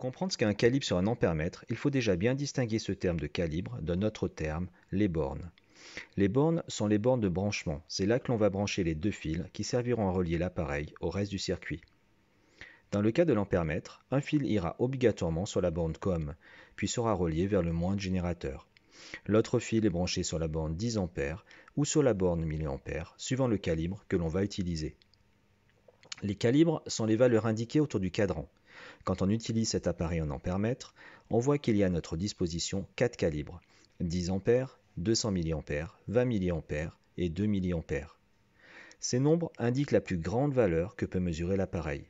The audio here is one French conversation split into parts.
comprendre ce qu'est un calibre sur un ampèremètre, il faut déjà bien distinguer ce terme de calibre d'un autre terme, les bornes. Les bornes sont les bornes de branchement, c'est là que l'on va brancher les deux fils qui serviront à relier l'appareil au reste du circuit. Dans le cas de l'ampèremètre, un fil ira obligatoirement sur la borne COM, puis sera relié vers le de générateur. L'autre fil est branché sur la borne 10A ou sur la borne 1000A, suivant le calibre que l'on va utiliser. Les calibres sont les valeurs indiquées autour du cadran. Quand on utilise cet appareil en ampère mètre, on voit qu'il y a à notre disposition 4 calibres 10 A, 200 mA, 20 mA et 2 mA. Ces nombres indiquent la plus grande valeur que peut mesurer l'appareil.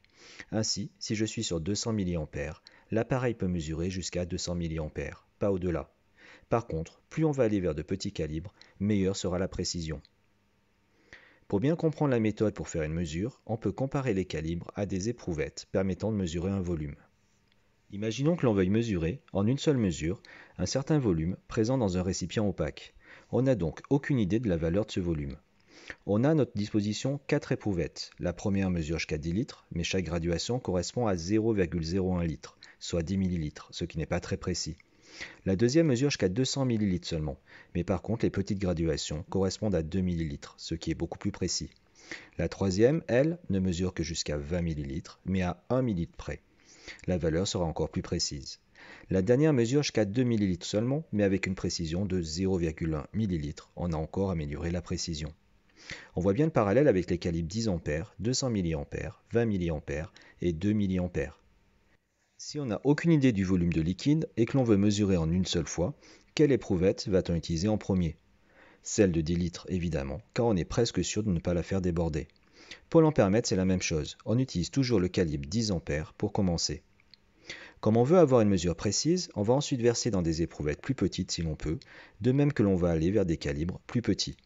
Ainsi, si je suis sur 200 mA, l'appareil peut mesurer jusqu'à 200 mA, pas au-delà. Par contre, plus on va aller vers de petits calibres, meilleure sera la précision. Pour bien comprendre la méthode pour faire une mesure, on peut comparer les calibres à des éprouvettes permettant de mesurer un volume. Imaginons que l'on veuille mesurer, en une seule mesure, un certain volume présent dans un récipient opaque. On n'a donc aucune idée de la valeur de ce volume. On a à notre disposition 4 éprouvettes. La première mesure jusqu'à 10 litres, mais chaque graduation correspond à 0,01 litre, soit 10 millilitres, ce qui n'est pas très précis. La deuxième mesure jusqu'à 200 ml seulement, mais par contre les petites graduations correspondent à 2 ml, ce qui est beaucoup plus précis. La troisième, elle, ne mesure que jusqu'à 20 ml, mais à 1 ml près. La valeur sera encore plus précise. La dernière mesure jusqu'à 2 ml seulement, mais avec une précision de 0,1 ml. On a encore amélioré la précision. On voit bien le parallèle avec les calibres 10 A, 200 mA, 20 mA et 2 mA. Si on n'a aucune idée du volume de liquide et que l'on veut mesurer en une seule fois, quelle éprouvette va-t-on utiliser en premier Celle de 10 litres évidemment, car on est presque sûr de ne pas la faire déborder. Pour permettre, c'est la même chose. On utilise toujours le calibre 10 ampères pour commencer. Comme on veut avoir une mesure précise, on va ensuite verser dans des éprouvettes plus petites si l'on peut, de même que l'on va aller vers des calibres plus petits.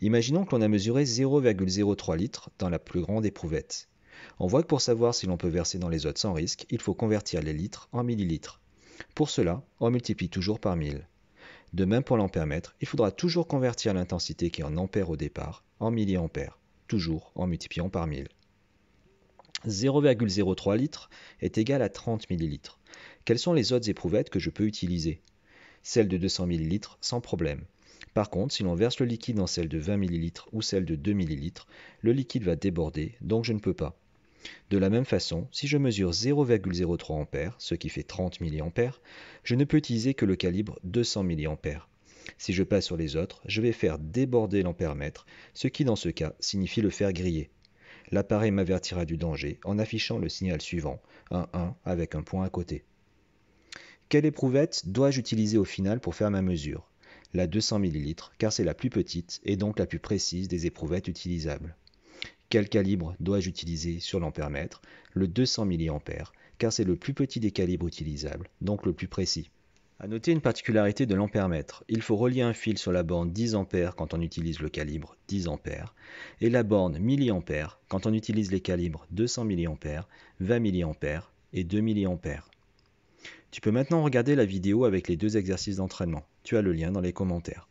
Imaginons que l'on a mesuré 0,03 litres dans la plus grande éprouvette. On voit que pour savoir si l'on peut verser dans les autres sans risque, il faut convertir les litres en millilitres. Pour cela, on multiplie toujours par 1000. De même pour lampère il faudra toujours convertir l'intensité qui est en ampères au départ en milliampères, toujours en multipliant par 1000. 0,03 litres est égal à 30 millilitres. Quelles sont les autres éprouvettes que je peux utiliser Celle de 200 millilitres sans problème. Par contre, si l'on verse le liquide dans celle de 20 millilitres ou celle de 2 millilitres, le liquide va déborder, donc je ne peux pas. De la même façon, si je mesure 0,03 A, ce qui fait 30 mA, je ne peux utiliser que le calibre 200 mA. Si je passe sur les autres, je vais faire déborder l'ampèremètre, ce qui dans ce cas signifie le faire griller. L'appareil m'avertira du danger en affichant le signal suivant, un 1 avec un point à côté. Quelle éprouvette dois-je utiliser au final pour faire ma mesure La 200 ml, car c'est la plus petite et donc la plus précise des éprouvettes utilisables. Quel calibre dois-je utiliser sur lampère Le 200 mA, car c'est le plus petit des calibres utilisables, donc le plus précis. A noter une particularité de lampère il faut relier un fil sur la borne 10 A quand on utilise le calibre 10 A et la borne mA A quand on utilise les calibres 200 mA, 20 mA et 2 mA. Tu peux maintenant regarder la vidéo avec les deux exercices d'entraînement. Tu as le lien dans les commentaires.